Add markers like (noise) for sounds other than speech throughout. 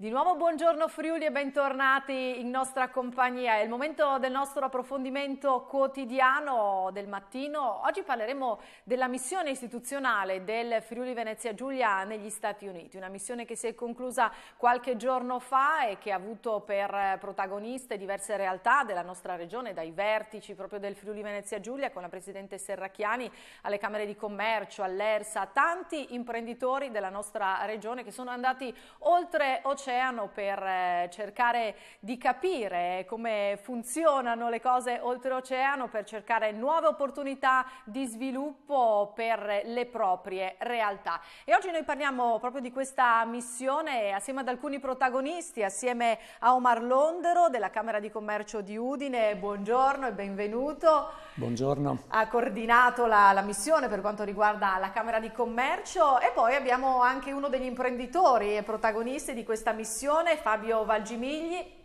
Di nuovo buongiorno Friuli e bentornati in nostra compagnia. È il momento del nostro approfondimento quotidiano del mattino. Oggi parleremo della missione istituzionale del Friuli Venezia Giulia negli Stati Uniti, una missione che si è conclusa qualche giorno fa e che ha avuto per protagoniste diverse realtà della nostra regione, dai vertici proprio del Friuli Venezia Giulia con la Presidente Serracchiani alle Camere di Commercio, all'ERSA, tanti imprenditori della nostra regione che sono andati oltre oceano l'oceano per eh, cercare di capire come funzionano le cose oltreoceano, per cercare nuove opportunità di sviluppo per le proprie realtà. E oggi noi parliamo proprio di questa missione assieme ad alcuni protagonisti, assieme a Omar Londero della Camera di Commercio di Udine. Buongiorno e benvenuto. Buongiorno. Ha coordinato la, la missione per quanto riguarda la Camera di Commercio e poi abbiamo anche uno degli imprenditori e protagonisti di questa missione missione Fabio Valgimigli, buongiorno,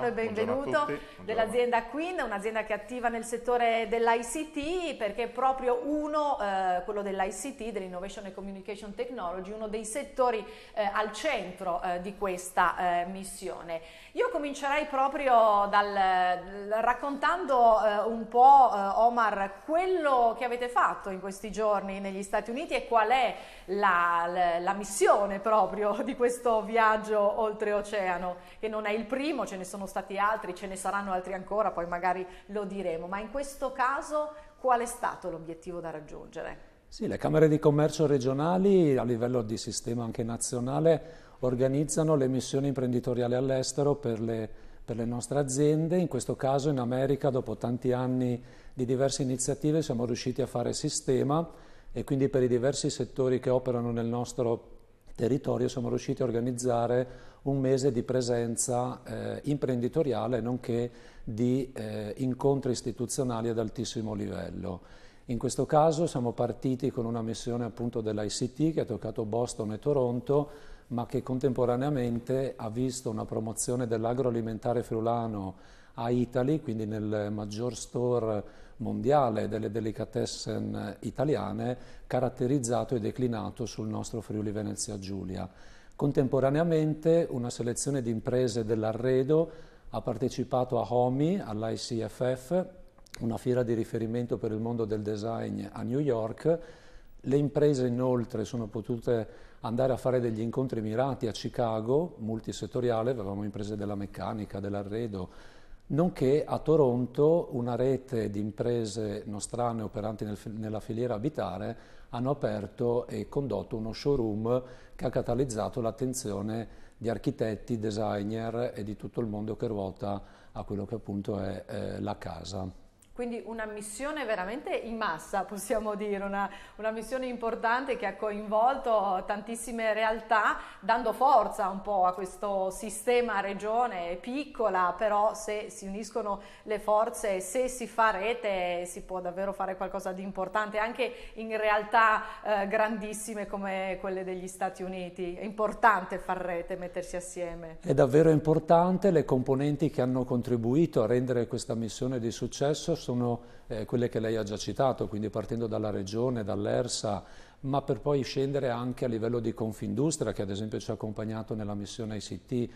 buongiorno e benvenuto, dell'azienda Queen, un'azienda che è attiva nel settore dell'ICT perché è proprio uno, eh, quello dell'ICT, dell'Innovation and Communication Technology, uno dei settori eh, al centro eh, di questa eh, missione. Io comincerei proprio dal, raccontando eh, un po', eh, Omar, quello che avete fatto in questi giorni negli Stati Uniti e qual è la, la, la missione proprio di questo viaggio oltreoceano, che non è il primo, ce ne sono stati altri, ce ne saranno altri ancora, poi magari lo diremo, ma in questo caso qual è stato l'obiettivo da raggiungere? Sì, le Camere di Commercio regionali a livello di sistema anche nazionale organizzano le missioni imprenditoriali all'estero per le, per le nostre aziende, in questo caso in America dopo tanti anni di diverse iniziative siamo riusciti a fare sistema e quindi per i diversi settori che operano nel nostro territorio siamo riusciti a organizzare un mese di presenza eh, imprenditoriale nonché di eh, incontri istituzionali ad altissimo livello. In questo caso siamo partiti con una missione appunto dell'ICT che ha toccato Boston e Toronto, ma che contemporaneamente ha visto una promozione dell'agroalimentare friulano a Italy, quindi nel maggior store mondiale delle delicatessen eh, italiane caratterizzato e declinato sul nostro Friuli Venezia Giulia. Contemporaneamente una selezione di imprese dell'arredo ha partecipato a HOMI, all'ICFF, una fiera di riferimento per il mondo del design a New York. Le imprese inoltre sono potute andare a fare degli incontri mirati a Chicago, multisettoriale, avevamo imprese della meccanica, dell'arredo, nonché a Toronto una rete di imprese nostrane operanti nel, nella filiera abitare hanno aperto e condotto uno showroom che ha catalizzato l'attenzione di architetti, designer e di tutto il mondo che ruota a quello che appunto è eh, la casa. Quindi una missione veramente in massa, possiamo dire, una, una, missione importante che ha coinvolto tantissime realtà, dando forza un po' a questo sistema regione piccola, però se si uniscono le forze, se si fa rete, si può davvero fare qualcosa di importante, anche in realtà eh, grandissime come quelle degli Stati Uniti. È importante far rete, mettersi assieme. È davvero importante, le componenti che hanno contribuito a rendere questa missione di successo sono eh, quelle che lei ha già citato, quindi partendo dalla Regione, dall'ERSA, ma per poi scendere anche a livello di Confindustria, che ad esempio ci ha accompagnato nella missione ICT,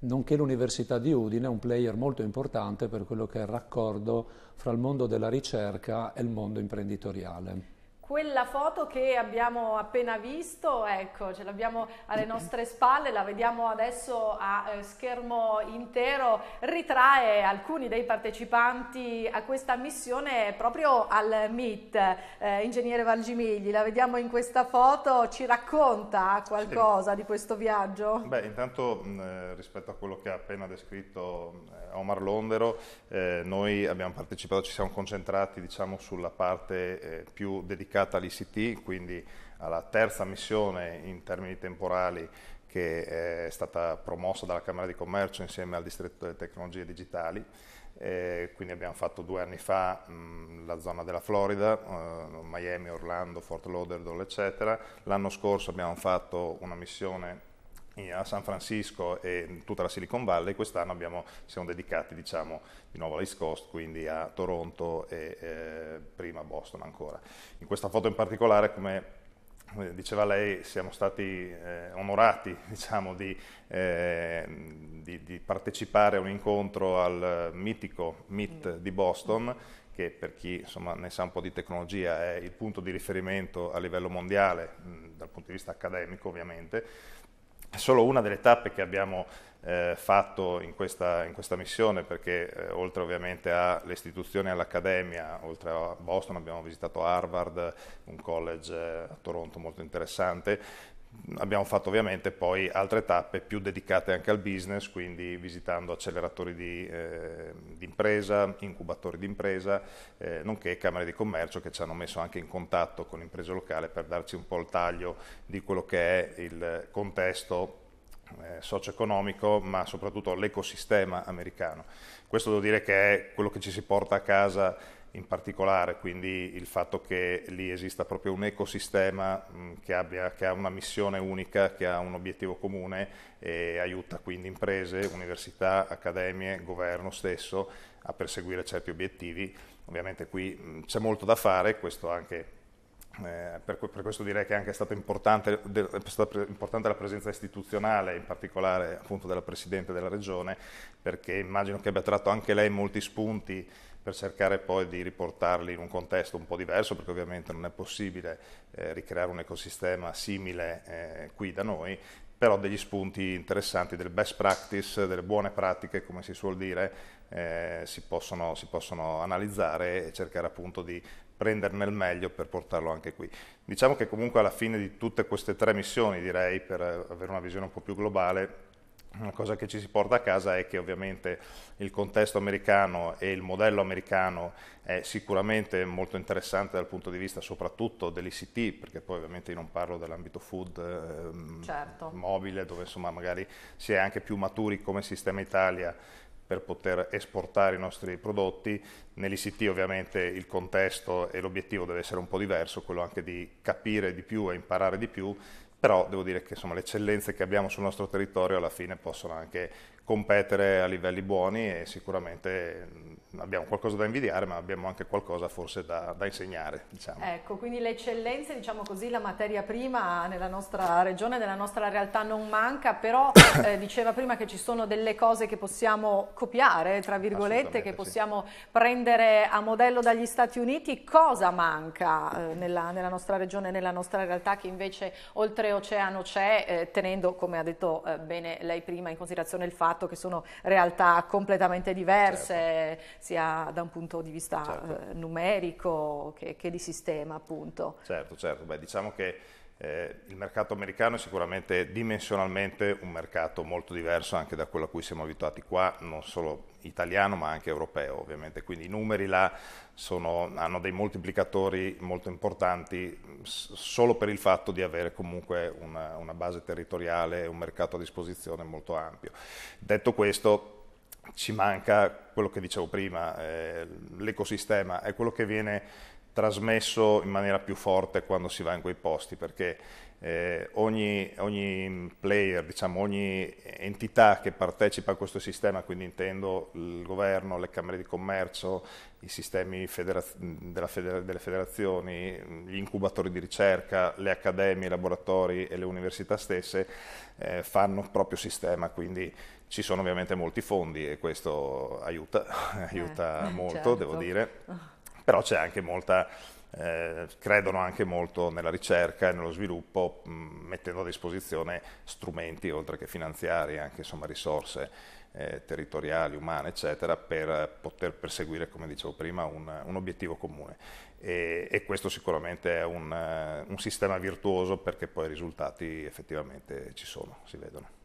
nonché l'Università di Udine, un player molto importante per quello che è il raccordo fra il mondo della ricerca e il mondo imprenditoriale quella foto che abbiamo appena visto, ecco, ce l'abbiamo alle nostre spalle, la vediamo adesso a eh, schermo intero, ritrae alcuni dei partecipanti a questa missione proprio al MIT, eh, ingegnere Valgimigli, la vediamo in questa foto, ci racconta qualcosa sì. di questo viaggio? Beh, intanto eh, rispetto a quello che ha appena descritto eh, Omar Londero, eh, noi abbiamo partecipato, ci siamo concentrati diciamo sulla parte più dedicata dedicata all'ICT, quindi alla terza missione in termini temporali che è stata promossa dalla Camera di Commercio insieme al Distretto delle Tecnologie Digitali. Eh, quindi abbiamo fatto due anni fa mh, la zona della Florida, eh, Miami, Orlando, Fort Lauderdale, eccetera. L'anno scorso abbiamo fatto una missione a San Francisco e tutta la Silicon Valley, quest'anno abbiamo, siamo dedicati diciamo, di nuovo all'East Coast, quindi a Toronto e eh, prima a Boston ancora. In questa foto in particolare, come diceva lei, siamo stati eh, onorati (laughs) diciamo, di, eh, di, di, partecipare a un incontro al mitico Meet mm. di Boston, che per chi insomma, ne sa un po' di tecnologia è il punto di riferimento a livello mondiale, mh, mm, dal punto di vista accademico ovviamente, è solo una delle tappe che abbiamo eh, fatto in questa, in questa, missione, perché eh, oltre ovviamente alle istituzioni e all'Accademia, oltre a Boston abbiamo visitato Harvard, un college eh, a Toronto molto interessante, abbiamo fatto ovviamente poi altre tappe più dedicate anche al business, quindi visitando acceleratori di, eh, impresa, incubatori di impresa, eh, nonché camere di commercio che ci hanno messo anche in contatto con l'impresa locale per darci un po' il taglio di quello che è il contesto eh, socio-economico, ma soprattutto l'ecosistema americano. Questo devo dire che è quello che ci si porta a casa in particolare, quindi il fatto che lì esista proprio un ecosistema che, abbia, che, ha una missione unica, che ha un obiettivo comune e aiuta quindi imprese, università, accademie, governo stesso a perseguire certi obiettivi. Ovviamente qui c'è molto da fare, questo anche eh, per, per, questo direi che è anche importante, è stata importante la presenza istituzionale, in particolare appunto della Presidente della Regione, perché immagino che abbia tratto anche lei molti spunti per cercare poi di riportarli in un contesto un po' diverso, perché ovviamente non è possibile eh, ricreare un ecosistema simile eh, qui da noi, però degli spunti interessanti, delle best practice, delle buone pratiche, come si suol dire, eh, si, possono, si, possono, analizzare e cercare appunto di prenderne il meglio per portarlo anche qui. Diciamo che comunque alla fine di tutte queste tre missioni, direi, per avere una visione un po' più globale, una cosa che ci si porta a casa è che ovviamente il contesto americano e il modello americano è sicuramente molto interessante dal punto di vista soprattutto dell'ICT, perché poi ovviamente io non parlo dell'ambito food ehm, certo. mobile, dove insomma magari si è anche più maturi come sistema Italia per poter esportare i nostri prodotti. Nell'ICT ovviamente il contesto e l'obiettivo deve essere un po' diverso, quello anche di capire di più e imparare di più però devo dire che insomma, le eccellenze che abbiamo sul nostro territorio alla fine possono anche competere a livelli buoni e sicuramente abbiamo qualcosa da invidiare ma abbiamo anche qualcosa forse da, da insegnare. Diciamo. Ecco, quindi le eccellenze, diciamo così, la materia prima nella nostra regione, nella nostra realtà non manca, però (coughs) eh, diceva prima che ci sono delle cose che possiamo copiare, tra virgolette, che possiamo sì. prendere a modello dagli Stati Uniti, cosa manca eh, nella, nella, nostra regione, nella nostra realtà che invece oltreoceano c'è, eh, tenendo, come ha detto eh, bene lei prima, in considerazione il fatto fatto che sono realtà completamente diverse, certo. sia da un punto di vista certo. Eh, numerico che, che, di sistema, appunto. Certo, certo. Beh, diciamo che eh, il mercato americano è sicuramente dimensionalmente un mercato molto diverso anche da quello a cui siamo abituati qua, non solo italiano ma anche europeo ovviamente, quindi i numeri là sono, hanno dei moltiplicatori molto importanti solo per il fatto di avere comunque una, una base territoriale e un mercato a disposizione molto ampio. Detto questo, ci manca quello che dicevo prima, eh, l'ecosistema è quello che viene trasmesso in maniera più forte quando si va in quei posti, perché eh, ogni, ogni, player, diciamo, ogni entità che partecipa a questo sistema, quindi intendo il governo, le camere di commercio, i sistemi federaz- feder- delle federazioni, gli incubatori di ricerca, le accademie, i laboratori e le università stesse, eh, fanno il proprio sistema, quindi ci sono ovviamente molti fondi e questo aiuta, (laughs) aiuta eh, molto, certo. devo dire oh però c'è anche molta, eh, credono anche molto nella ricerca e nello sviluppo, mh, mettendo a disposizione strumenti, oltre che finanziari, anche insomma, risorse eh, territoriali, umane, eccetera, per poter perseguire, come dicevo prima, un, un obiettivo comune. E, e, questo sicuramente è un, un sistema virtuoso perché poi i risultati effettivamente ci sono, si vedono.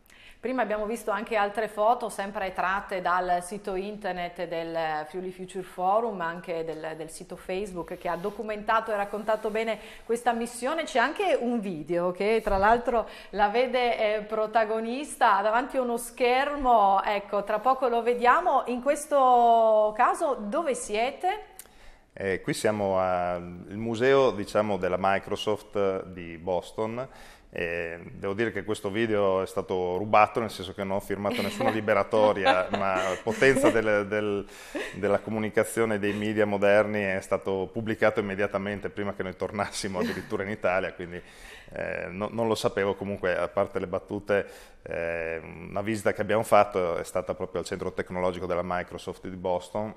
Prima abbiamo visto anche altre foto, sempre tratte dal sito internet del Friuli Future Forum, anche del, del sito Facebook che ha documentato e raccontato bene questa missione. C'è anche un video che tra l'altro la vede eh, protagonista davanti a uno schermo. Ecco, tra poco lo vediamo. In questo caso dove siete? Eh, qui siamo al museo diciamo, della Microsoft eh, di Boston e devo dire che questo video è stato rubato, nel senso che non ho firmato nessuna (laughs) liberatoria, ma la potenza del, del, della comunicazione dei media moderni è stato pubblicato immediatamente prima che noi tornassimo addirittura in Italia, quindi eh, no, non lo sapevo. Comunque, a parte le battute, eh, una visita che abbiamo fatto è stata proprio al centro tecnologico della Microsoft di Boston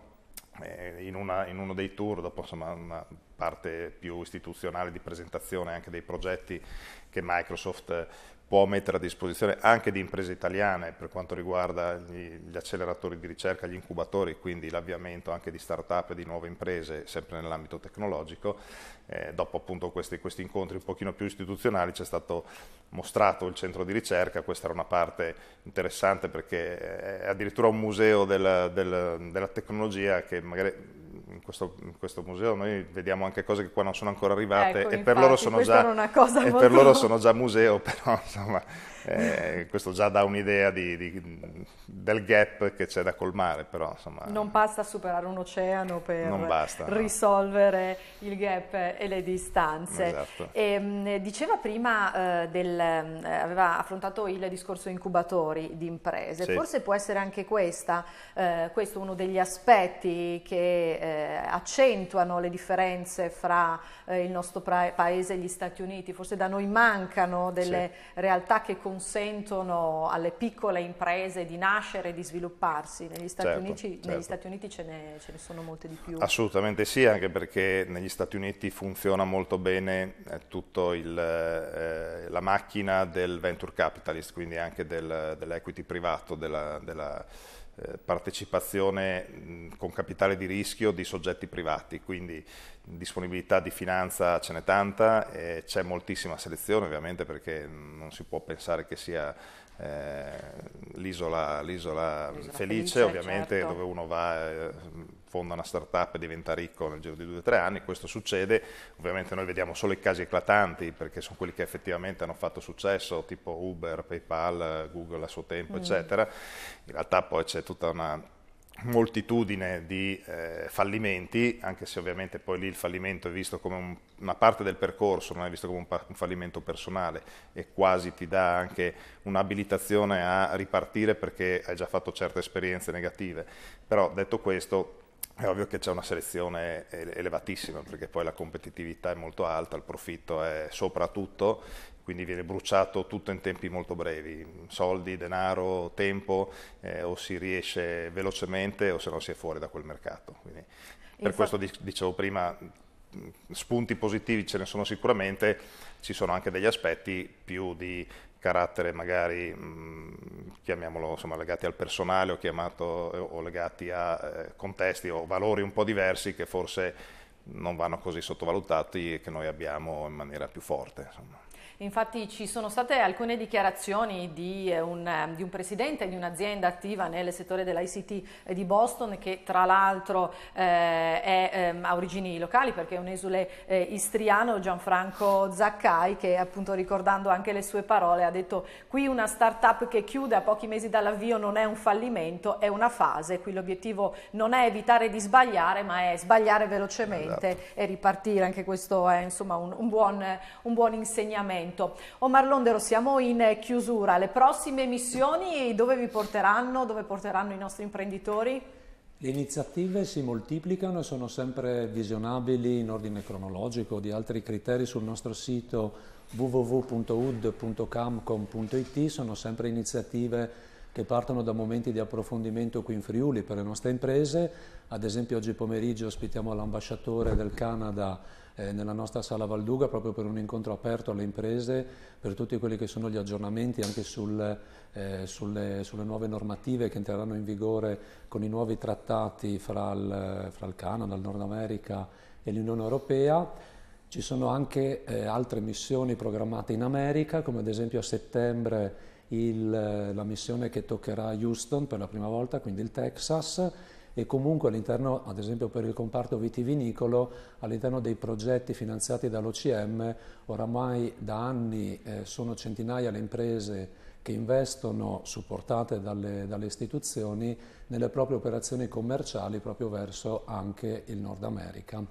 eh, in, una, in, uno dei tour, dopo insomma, una parte più istituzionale di presentazione anche dei progetti che Microsoft può mettere a disposizione anche di imprese italiane per quanto riguarda gli, gli acceleratori di ricerca, gli incubatori, quindi l'avviamento anche di start-up e di nuove imprese, sempre nell'ambito tecnologico. Eh, dopo appunto questi, questi, incontri un pochino più istituzionali ci è stato mostrato il centro di ricerca, questa era una parte interessante perché è addirittura un museo del, del, della tecnologia che magari in questo, in questo, museo noi vediamo anche cose che qua non sono ancora arrivate ecco, e, per, infatti, loro già, e per loro sono già museo, (laughs) però insomma eh, questo già dà un'idea di, di, del gap che c'è da colmare. Però, insomma, non basta superare un oceano per basta, risolvere no. il gap e le distanze. Esatto. E, ehm, diceva prima, eh, del, eh, aveva affrontato il discorso incubatori di imprese, sì. forse può essere anche questa, eh, questo uno degli aspetti che eh, eh, accentuano le differenze fra eh, il nostro paese e gli Stati Uniti. Forse da noi mancano delle sì. realtà che consentono alle piccole imprese di nascere e di svilupparsi. Negli Stati, certo, Uniti, certo. Negli Stati Uniti ce, ne, ce ne, sono molte di più. Assolutamente sì, anche perché negli Stati Uniti funziona molto bene eh, tutta eh, la macchina del venture capitalist, quindi anche del, dell'equity privato, della, della eh, partecipazione con capitale di rischio di soggetti privati, quindi disponibilità di finanza ce n'è tanta e c'è moltissima selezione ovviamente perché non si può pensare che sia eh, l'isola, felice, felice, ovviamente certo. dove uno va eh, fonda una startup e diventa ricco nel giro di due o tre anni, questo succede, ovviamente noi vediamo solo i casi eclatanti perché sono quelli che effettivamente hanno fatto successo, tipo Uber, PayPal, Google a suo tempo, mm. eccetera, in realtà poi c'è tutta una moltitudine di eh, fallimenti, anche se ovviamente poi lì il fallimento è visto come un, una parte del percorso, non è visto come un, un, fallimento personale e quasi ti dà anche un'abilitazione a ripartire perché hai già fatto certe esperienze negative. Però detto questo, è ovvio che c'è una selezione elevatissima perché poi la competitività è molto alta, il profitto è soprattutto, quindi viene bruciato tutto in tempi molto brevi, soldi, denaro, tempo, eh, o si riesce velocemente o se no si è fuori da quel mercato. Quindi, per questo dicevo prima, mm, spunti positivi ce ne sono sicuramente, ci sono anche degli aspetti più di carattere magari mh, mm, chiamiamolo insomma, legati al personale o, chiamato, eh, o legati a eh, contesti o valori un po' diversi che forse non vanno così sottovalutati e che noi abbiamo in maniera più forte. Insomma. Infatti ci sono state alcune dichiarazioni di eh, un, ehm, di un presidente di un'azienda attiva nel settore dell'ICT eh, di Boston che tra l'altro eh, è, ehm, ha origini locali perché è un esule eh, istriano, Gianfranco Zaccai, che appunto ricordando anche le sue parole ha detto qui una start-up che chiude a pochi mesi dall'avvio non è un fallimento, è una fase, qui l'obiettivo non è evitare di sbagliare ma è sbagliare velocemente esatto. e ripartire, anche questo è insomma un, un, buon, un buon insegnamento momento. Omar Londero, siamo in chiusura. Le prossime missioni dove vi porteranno? Dove porteranno i nostri imprenditori? Le iniziative si moltiplicano e sono sempre visionabili in ordine cronologico di altri criteri sul nostro sito www.ud.camcom.it, sono sempre iniziative che partono da momenti di approfondimento qui in Friuli per le nostre imprese. Ad esempio oggi pomeriggio ospitiamo l'ambasciatore del Canada eh, nella nostra sala Valduga proprio per un incontro aperto alle imprese, per tutti quelli che sono gli aggiornamenti anche sul, eh, sulle, sulle, nuove normative che entreranno in vigore con i nuovi trattati fra il, fra il Canada, il Nord America e l'Unione Europea. Ci sono anche eh, altre missioni programmate in America, come ad esempio a settembre il, eh, la missione che toccherà Houston per la prima volta, quindi il Texas, e comunque all'interno, ad esempio per il comparto vitivinicolo, all'interno dei progetti finanziati dall'OCM, oramai da anni eh, sono centinaia le imprese che investono, supportate dalle, dalle, istituzioni, nelle proprie operazioni commerciali proprio verso anche il Nord America.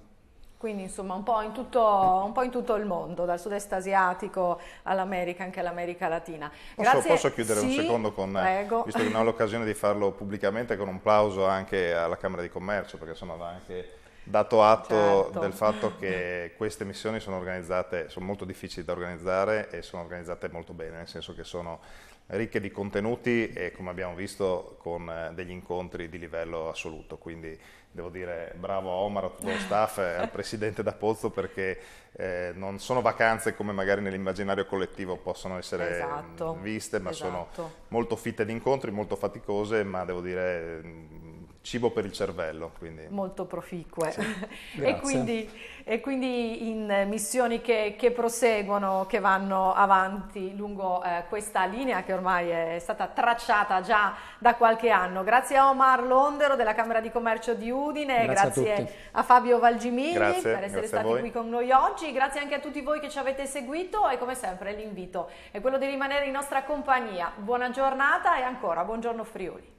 Quindi insomma un po, in tutto, un po' in tutto il mondo, dal sud-est asiatico all'America, anche all'America Latina. Posso, posso, chiudere sì, un secondo con, eh, prego. visto che non ho l'occasione di farlo pubblicamente, con un plauso anche alla Camera di Commercio, perché sono anche dato atto certo. del fatto che queste missioni sono organizzate, sono molto difficili da organizzare e sono organizzate molto bene, nel senso che sono ricche di contenuti e come abbiamo visto con eh, degli incontri di livello assoluto, quindi devo dire bravo a Omar, a tutto lo staff e al presidente da Pozzo perché eh, non sono vacanze come magari nell'immaginario collettivo possono essere esatto, viste, ma esatto. sono molto fitte di incontri, molto faticose, ma devo dire cibo per il cervello. Quindi. Molto proficue. Sì. (laughs) e, quindi, e, quindi, in missioni che, che, proseguono, che vanno avanti lungo eh, questa linea che ormai è stata tracciata già da qualche anno. Grazie a Omar Londero della Camera di Commercio di Udine, grazie, grazie a, a, Fabio Valgimini grazie, per essere stati qui con noi oggi, grazie anche a tutti voi che ci avete seguito e come sempre l'invito è quello di rimanere in nostra compagnia. Buona giornata e ancora buongiorno Friuli.